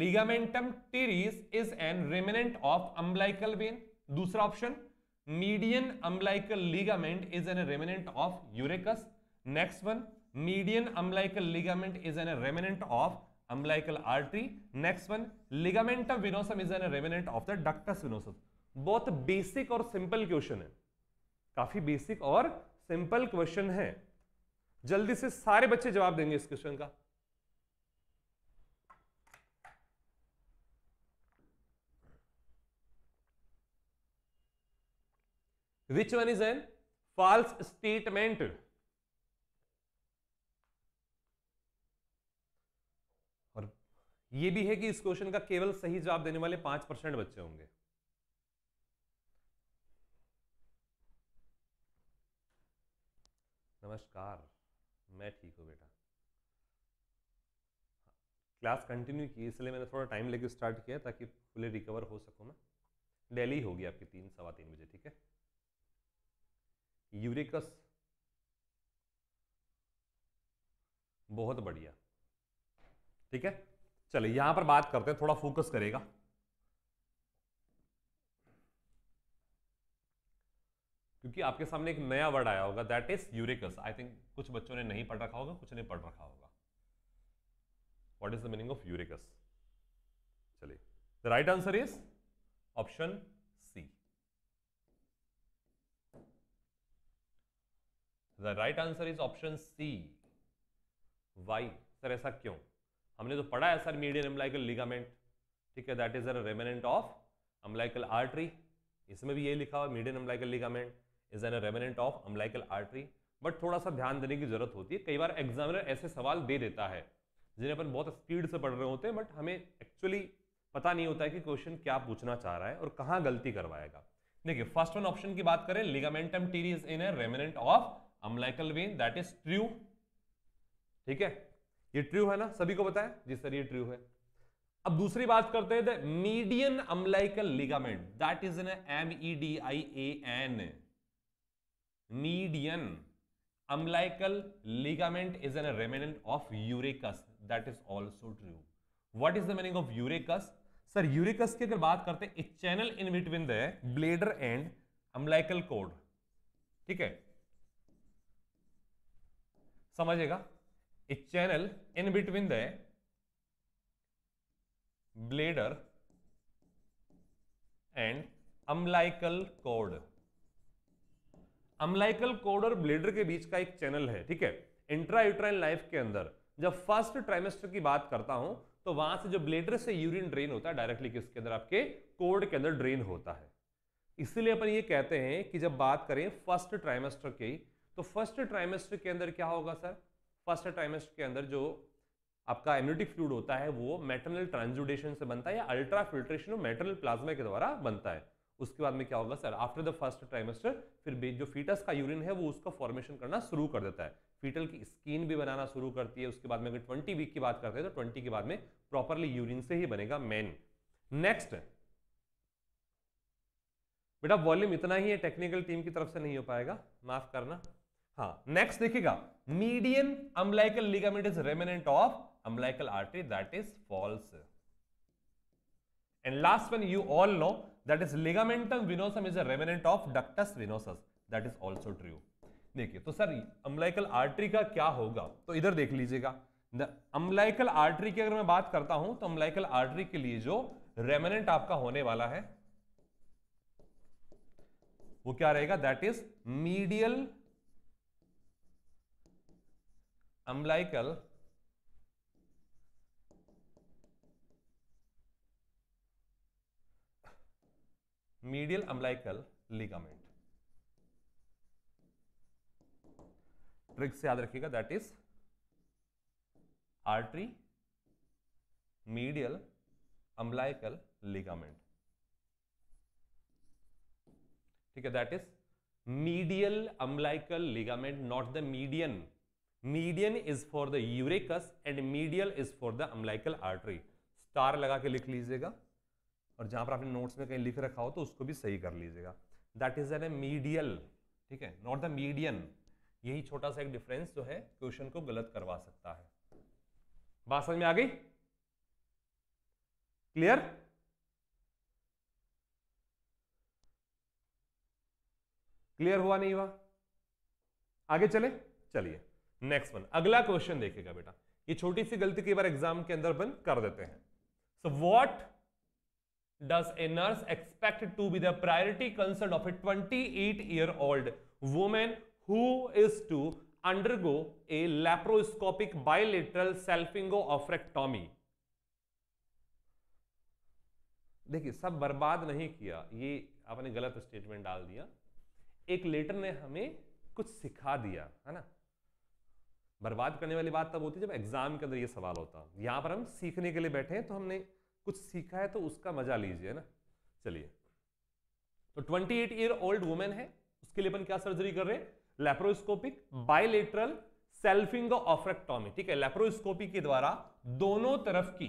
ligamentum teres is an remnant of umbilical vein दूसरा option median umbilical ligament is an a remnant of urachus next one median umbilical ligament is an a remnant of umbilical artery next one ligament of venosum is an a remnant of the ductus venosum बहुत basic और simple question है काफी basic और simple question है जल्दी से सारे बच्चे जवाब देंगे इस क्वेश्चन का which one is an false statement और ये भी है कि इस क्वेश्चन का केवल सही जवाब देने वाले पांच परसेंट बच्चे होंगे नमस्कार मैं ठीक हूं बेटा क्लास कंटिन्यू की इसलिए मैंने थोड़ा टाइम लेके स्टार्ट किया ताकि फुली रिकवर हो सकूं मैं डेली होगी आपकी तीन सवा तीन बजे ठीक है यूरिकस बहुत बढ़िया ठीक है चलिए यहां पर बात करते हैं थोड़ा फोकस करेगा क्योंकि आपके सामने एक नया वर्ड आया होगा that is urachus I think कुछ बच्चों ने नहीं पढ़ रखा होगा कुछ ने पढ़ रखा होगा what is the meaning of urachus चलिए the right answer is option the right answer is option C why sir ऐसा क्यों हमने तो पढ़ा है सर मीडियन एम्लाइकल लिगामेंट ठीक है that is a remnant of umbilical artery इसमें भी ये लिखा हुआ median umbilical ligament is an remnant of umbilical artery but थोड़ा सा ध्यान देने की जरूरत होती है कई बार एग्जामिनर ऐसे सवाल दे देता है जिन्हें अपन बहुत स्पीड से पढ़ रहे होते हैं बट हमें एक्चुअली पता नहीं होता है कि क्वेश्चन क्या पूछना चाह रहा है और कहाँ गलती करवाएगा देखिए फर्स्ट वन ऑप्शन की बात करें ligamentum teres in a remnant of umbilical vein that is true ठीक है ये ट्रू है ना सभी को बताया है जी सर ये ट्रू है अब दूसरी बात करते हैं median umbilical ligament that is an M E D I A N median umbilical ligament is an remnant of urachus that is also true what is the meaning of urachus sir urachus की अगर बात करते हैं channel in between the bladder and umbilical cord ठीक है समझेगा a channel in between the bladder and umbilical cord umbilical cord और bladder के बीच का एक चैनल है ठीक है इंट्रायूट्राइन लाइफ के अंदर जब फर्स्ट ट्राइमेस्टर की बात करता हूं तो वहां से जो ब्लेडर से यूरिन ड्रेन होता है डायरेक्टली किसके अंदर आपके कोड के अंदर ड्रेन होता है इसीलिए अपन ये कहते हैं कि जब बात करें फर्स्ट ट्राइमेस्टर की तो फर्स्ट ट्राइमेस्टर के अंदर क्या होगा सर फर्स्ट ट्राइमेस्टर के अंदर जो आपका एम्यूटिक फ्लूड होता है वो मेटरनल ट्रांसजुडेशन से बनता है या अल्ट्रा फिल्ट्रेशन मेटरनल प्लाज्मा के द्वारा बनता है उसके बाद में क्या होगा sir after the first trimester फिर जो फीटस का यूरिन है वो उसका फॉर्मेशन करना शुरू कर देता है फीटल की स्किन भी बनाना शुरू करती है उसके बाद में अगर ट्वेंटी वीक की बात करते हैं तो ट्वेंटी के बाद में प्रॉपरली यूरिन से ही बनेगा मेन नेक्स्ट बेटा वॉल्यूम इतना ही है टेक्निकल टीम की तरफ से नहीं हो पाएगा माफ करना हाँ नेक्स्ट देखिएगा median umbilical ligament is remnant of umbilical artery that is false and last one you all know that is ligamentum venosum is a remnant of ductus venosus that is also true देखिए तो sir umbilical artery का क्या होगा तो इधर देख लीजिएगा umbilical artery की अगर मैं बात करता हूं तो अम्बलाइकल आर्टरी के लिए जो रेमिनेंट आपका होने वाला है वो क्या रहेगा that is medial umbilical medial umbilical ligament trick से याद रखिएगा that is artery medial umbilical ligament ठीक है that is medial umbilical ligament not the median median is for the urachus and medial is for the umbilical artery star लगा के लिख लीजिएगा और जहां पर आपने नोट्स में कहीं लिख रखा हो तो उसको भी सही कर लीजिएगा that is an a medial ठीक है नॉट द मीडियन यही छोटा सा एक डिफरेंस जो है क्वेश्चन को गलत करवा सकता है बात समझ में आ गई क्लियर क्लियर हुआ नहीं हुआ आगे चले चलिए नेक्स्ट वन अगला क्वेश्चन देखिएगा बेटा ये छोटी सी गलती की बार एग्जाम के अंदर बंद कर देते हैं so what does a nurse expect to be the priority concern of a twenty eight year old women who is to undergo a laparoscopic laparoscopic salpingo selphingoophractomy देखिए सब बर्बाद नहीं किया ये आपने गलत स्टेटमेंट डाल दिया एक लेटर ने हमें कुछ सिखा दिया है ना बर्बाद करने वाली बात तब होती है जब एग्जाम के अंदर ये सवाल होता यहाँ पर हम सीखने के लिए बैठे हैं तो हमने कुछ सीखा है तो उसका मजा लीजिए ना चलिए तो 28 एट ईयर ओल्ड वुमेन है उसके लिए अपन क्या सर्जरी कर रहे हैं लेप्रोस्कोपिक बायोलेट्रल सेल्फिंग ऑफ्रेक्टोमी ठीक है लेप्रोस्कोपी के द्वारा दोनों तरफ की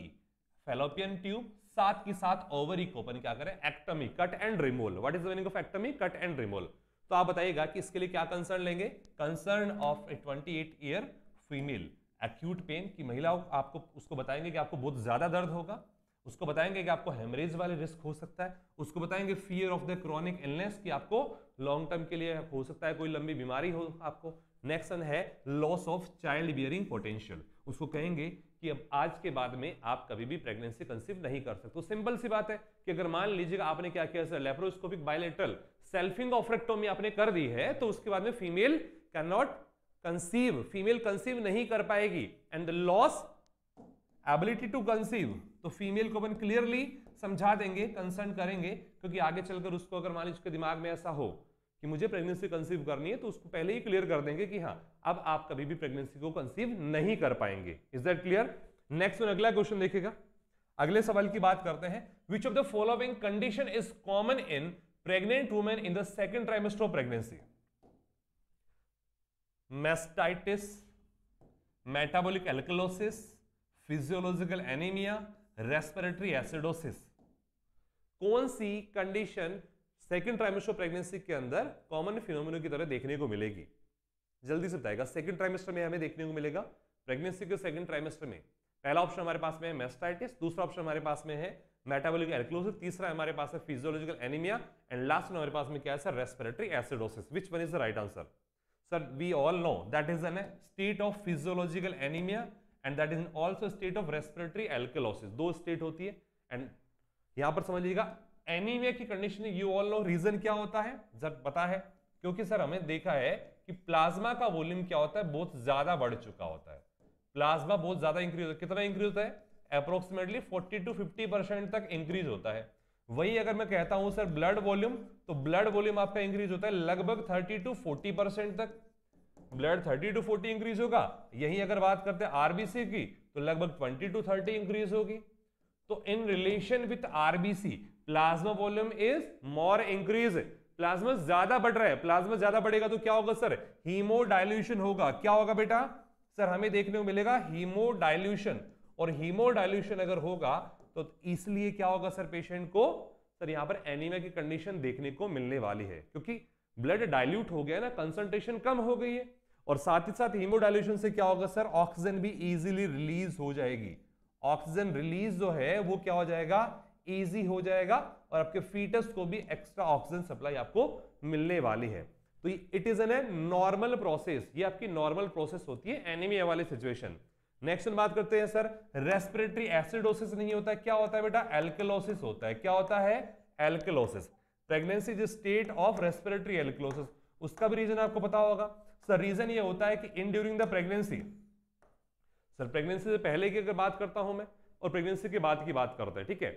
फेलोपियन ट्यूब साथ की साथ ओवरी को अपन क्या करें ectomy cut and remove what is the meaning of ectomy cut and remove तो आप बताइएगा कि इसके लिए क्या कंसर्न लेंगे concern of a 28 year female acute pain कि महिला आपको उसको बताएंगे कि आपको बहुत ज़्यादा दर्द होगा उसको बताएंगे कि आपको हेमरेज वाले रिस्क हो सकता है उसको बताएंगे fear of the chronic illness कि आपको लॉन्ग टर्म के लिए हो सकता है कोई लंबी बीमारी हो आपको नेक्स्ट है loss of child bearing potential उसको कहेंगे कि अब आज के बाद में आप कभी भी प्रेगनेंसी कंसीव नहीं कर सकते तो सिंपल सी बात है कि अगर मान लीजिएगा आपने क्या किया sir laparoscopic bilateral salpingo oophorectomy आपने कर दी है तो उसके बाद में female can not conceive female conceive नहीं कर पाएगी and loss ability to conceive तो फीमेल को अपन क्लियरली समझा देंगे कंसर्न करेंगे क्योंकि आगे चलकर उसको अगर मान लीजिए दिमाग में ऐसा हो कि मुझे प्रेगनेंसी कंसीव करनी है तो उसको पहले ही क्लियर कर देंगे कि हाँ अब आप कभी भी प्रेगनेंसी को कंसीव नहीं कर पाएंगे इज दैट क्लियर नेक्स्ट अगला क्वेश्चन देखेगा अगले सवाल की बात करते हैं which of the following condition is common in pregnant women in the second trimester of pregnancy mastitis metabolic alkalosis physiological anaemia respiratory acidosis कौन सी कंडीशन सेकेंड ट्राइमेस्टर प्रेगनेंसी के अंदर कॉमन फिनोमिनो की तरह देखने को मिलेगी जल्दी से बताएगा सेकेंड ट्राइमेस्टर में हमें देखने को मिलेगा प्रेगनेंसी के सेकेंड ट्राइमेस्टर में पहला ऑप्शन हमारे पास में है मेस्टाइटिस दूसरा ऑप्शन हमारे पास में है मेटाबॉलिक एल्कोलोसिस तीसरा हमारे पास है फिजियोलॉजिकल एनीमिया एंड लास्ट में हमारे पास में क्या है sir respiratory acidosis which one is the right answer sir, we all know that is in a state of physiological anemia and that is also state of respiratory alkalosis दो state होती है and यहां पर समझिएगा anaemia की condition you all know reason क्या होता है जब पता है क्योंकि सर हमें देखा है कि प्लाज्मा का वॉल्यूम क्या होता है बहुत ज्यादा बढ़ चुका होता है प्लाज्मा बहुत ज्यादा इंक्रीज होता है कितना इंक्रीज होता है अप्रोक्सीमेटली 40 टू 50 परसेंट तक इंक्रीज होता है वही अगर मैं कहता हूं सर ब्लड वॉल्यूम तो ब्लड वॉल्यूम आपका इंक्रीज होता है लगभग 30 टू 40 परसेंट तक ब्लड 30 टू 40 इंक्रीज होगा यही अगर बात करते हैं आरबीसी की तो लगभग 20 टू 30 इंक्रीज होगी तो in relation with RBC plasma volume is more increase plasma ज्यादा बढ़ रहा है प्लाज्मा ज्यादा बढ़ेगा तो क्या होगा सर हीमो डायल्यूशन होगा क्या होगा बेटा सर हमें देखने को मिलेगा हीमो डायल्यूशन और हीमो डायल्यूशन अगर होगा तो इसलिए क्या होगा सर पेशेंट को सर यहां पर एनीमिया की कंडीशन देखने को मिलने वाली है क्योंकि ब्लड डाइल्यूट हो गया ना कंसंट्रेशन कम हो गई है और साथ ही साथ हीमोडाइलेशन से क्या होगा सर ऑक्सीजन भी इजीली रिलीज हो जाएगी ऑक्सीजन रिलीज जो है वो क्या हो जाएगा इजी हो जाएगा और आपके फीटस को भी एक्स्ट्रा ऑक्सीजन सप्लाई आपको मिलने वाली है तो it is an a normal process ये आपकी नॉर्मल प्रोसेस होती है एनिमिया वाली सिचुएशन नेक्स्ट बात करते हैं सर रेस्पिरेटरी एसिडोसिस नहीं होता क्या होता है बेटा एल्कलोसिस होता है क्या होता है alkalosis pregnancy is state of respiratory alkalosis उसका भी रीजन आपको पता होगा सर रीजन ये होता है कि in during the pregnancy sir pregnancy से पहले की अगर बात करता हूं मैं और प्रेगनेंसी के बाद की बात करता है ठीक है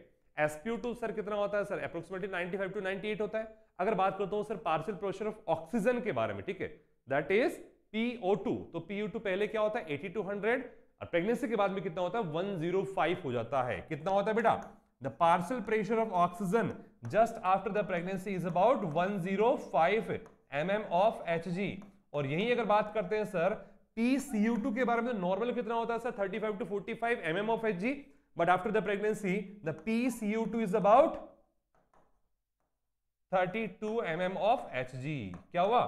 एसपीओ सर कितना होता है सर अप्रोक्सीमेटली 95 टू नाइनटी होता है अगर बात करता हूं sir partial pressure of oxygen के बारे में ठीक है दैट इज PO2 तो PO2 पहले क्या होता है 80 और प्रेगनेंसी के बाद में कितना होता है 105 हो जाता है कितना होता है बेटा the partial pressure of oxygen just after the pregnancy is about 105 mm of Hg और यही अगर बात करते हैं सर PCU2 के बारे में नॉर्मल कितना होता है sir 35 to forty five M of H G but after the pregnancy the two is about thirty two M of H क्या हुआ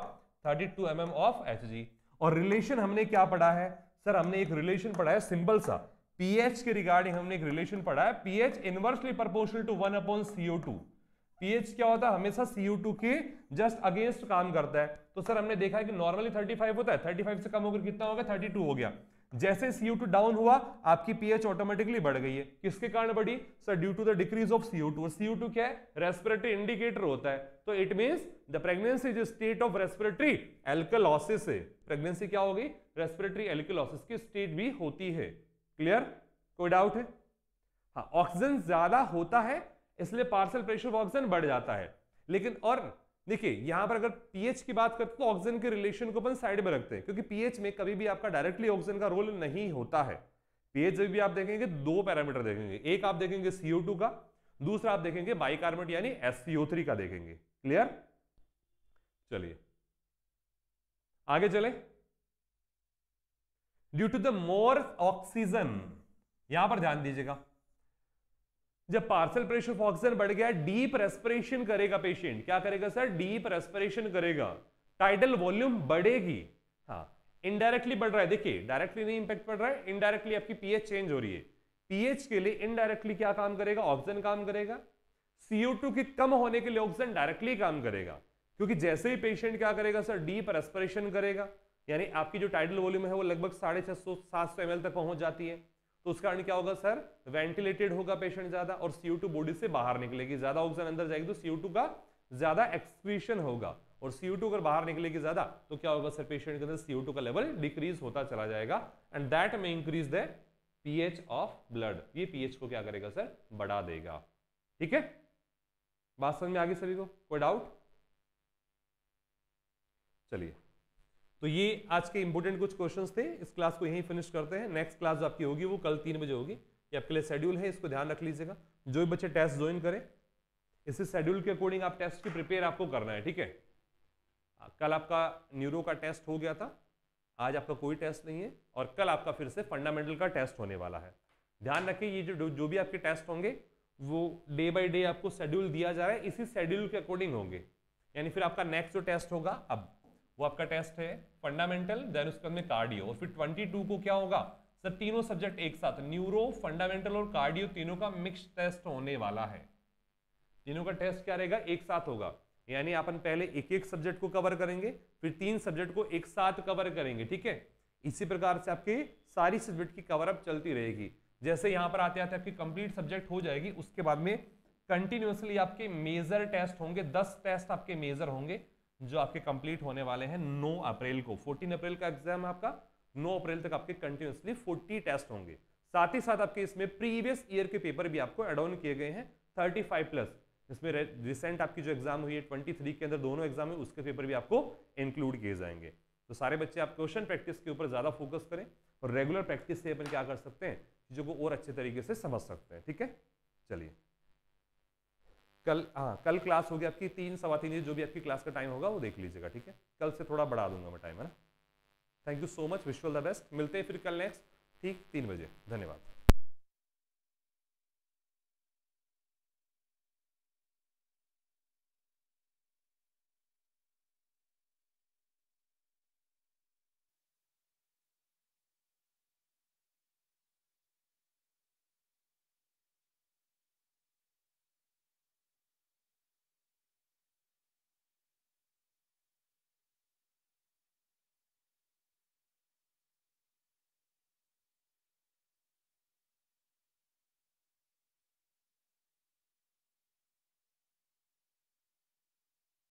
thirty two M M of H G और relation हमने क्या पढ़ा है सर हमने एक रिलेशन पढ़ा है सिंपल सा पीएच के रिगार्डिंग हमने एक रिलेशन पढ़ा है pH inversely proportional to one upon CO two pH क्या होता है हमेशा CO2 के जस्ट अगेंस्ट काम करता है तो सर हमने देखा है कि नॉर्मली 35 होता है 35 से कम होकर कितना हो गया 32 हो गया जैसे CO2 डाउन हुआ आपकी पीएच ऑटोमेटिकली बढ़ गई है किसके कारण बढ़ी sir due to the decrease of CO2 CO2 क्या है रेस्पिरेटरी इंडिकेटर होता है तो it means the pregnancy is state of respiratory alkalosis pregnancy क्या हो गई रेस्पिरेटरी एल्कलॉसिस की स्टेट भी होती है क्लियर कोई डाउट है हाँ ऑक्सीजन ज्यादा होता है इसलिए पार्सल प्रेशर ऑफ ऑक्सीजन बढ़ जाता है लेकिन और देखिए यहां पर अगर पीएच की बात करते तो ऑक्सीजन के रिलेशन को अपन साइड में रखते हैं क्योंकि पीएच में कभी भी आपका डायरेक्टली ऑक्सीजन का रोल नहीं होता है पीएच जब भी आप देखेंगे दो पैरामीटर देखेंगे एक आप देखेंगे सीओ का दूसरा आप देखेंगे बाइकार्बोनेट यानी थ्री का देखेंगे क्लियर चलिए आगे चले due to the more oxygen यहां पर ध्यान दीजिएगा जब पार्सल प्रेशर ऑफ ऑक्सीजन बढ़ गया डीप रेस्पिरेशन करेगा पेशेंट क्या करेगा सर डीप रेस्पिरेशन करेगा टाइडल वॉल्यूम बढ़ेगी हाँ इनडायरेक्टली बढ़ रहा है देखिए डायरेक्टली नहीं इंपैक्ट पड़ रहा है इनडायरेक्टली आपकी पीएच चेंज हो रही है पीएच के लिए इनडायरेक्टली क्या काम करेगा ऑक्सीजन काम करेगा टू के कम होने के लिए ऑक्सीजन डायरेक्टली काम करेगा क्योंकि जैसे ही पेशेंट क्या करेगा सर डीप रेस्परेशन करेगा यानी आपकी जो टाइडल वॉल्यूम है वो लगभग साढ़े छह सौ सात सौ तक पहुंच जाती है तो उस कारण क्या होगा सर वेंटिलेटेड होगा पेशेंट ज्यादा और सीओ टू बॉडी से बाहर निकलेगी ज्यादा ऑक्सीजन अंदर जाएगी तो सीओ टू का ज्यादा एक्सक्रीशन होगा और सीओ टू अगर बाहर निकलेगी ज्यादा तो क्या होगा सर पेशेंट के अंदर सीओ टू का लेवल डिक्रीज होता चला जाएगा एंड दैट में increase the pH of blood ये पीएच को क्या करेगा सर बढ़ा देगा ठीक है बात समझ में आगे सभी को कोई डाउट चलिए तो ये आज के इंपॉर्टेंट कुछ क्वेश्चन थे इस क्लास को यहीं फिनिश करते हैं नेक्स्ट क्लास जो आपकी होगी वो कल तीन बजे होगी ये आपके लिए शेड्यूल है इसको ध्यान रख लीजिएगा जो भी बच्चे टेस्ट ज्वाइन करें इसी शेड्यूल के अकॉर्डिंग आप टेस्ट की प्रिपेयर आपको करना है ठीक है कल आपका न्यूरो का टेस्ट हो गया था आज आपका कोई टेस्ट नहीं है और कल आपका फिर से फंडामेंटल का टेस्ट होने वाला है ध्यान रखें ये जो जो भी आपके टेस्ट होंगे वो डे बाई डे आपको शेड्यूल दिया जा रहा है इसी शेड्यूल के अकॉर्डिंग होंगे यानी फिर आपका नेक्स्ट जो टेस्ट होगा अब वो आपका टेस्ट है फंडामेंटल देन उसके बाद में कार्डियो और फिर 22 को क्या होगा सर तीनों सब्जेक्ट एक साथ न्यूरो फंडामेंटल और कार्डियो तीनों का मिक्स टेस्ट होने वाला है तीनों का टेस्ट क्या रहेगा एक साथ होगा यानी अपन पहले एक एक सब्जेक्ट को कवर करेंगे फिर तीन सब्जेक्ट को एक साथ कवर करेंगे ठीक है इसी प्रकार से आपके सारी सब्जेक्ट की कवर अप चलती रहेगी जैसे यहाँ पर आते आते आपकी कंप्लीट सब्जेक्ट हो जाएगी उसके बाद में कंटिन्यूसली आपके मेजर टेस्ट होंगे दस टेस्ट आपके मेजर होंगे जो आपके कंप्लीट होने वाले हैं 9 अप्रैल को 14 अप्रैल का एग्जाम है आपका 9 अप्रैल तक आपके कंटिन्यूसली 40 टेस्ट होंगे साथ ही साथ आपके इसमें प्रीवियस ईयर के पेपर भी आपको एड ऑन किए गए हैं 35 प्लस इसमें रिसेंट आपकी जो एग्जाम हुई है 23 के अंदर दोनों एग्जाम है उसके पेपर भी आपको इंक्लूड किए जाएंगे तो सारे बच्चे आप क्वेश्चन प्रैक्टिस के ऊपर ज़्यादा फोकस करें और रेगुलर प्रैक्टिस से अपन क्या कर सकते हैं चीज़ों को और अच्छे तरीके से समझ सकते हैं ठीक है चलिए कल हाँ कल क्लास होगी आपकी तीन सवा तीन जो भी आपकी क्लास का टाइम होगा वो देख लीजिएगा ठीक है कल से थोड़ा बढ़ा दूंगा मैं टाइम है ना thank you so much wish you all the best मिलते हैं फिर कल नेक्स्ट ठीक तीन बजे धन्यवाद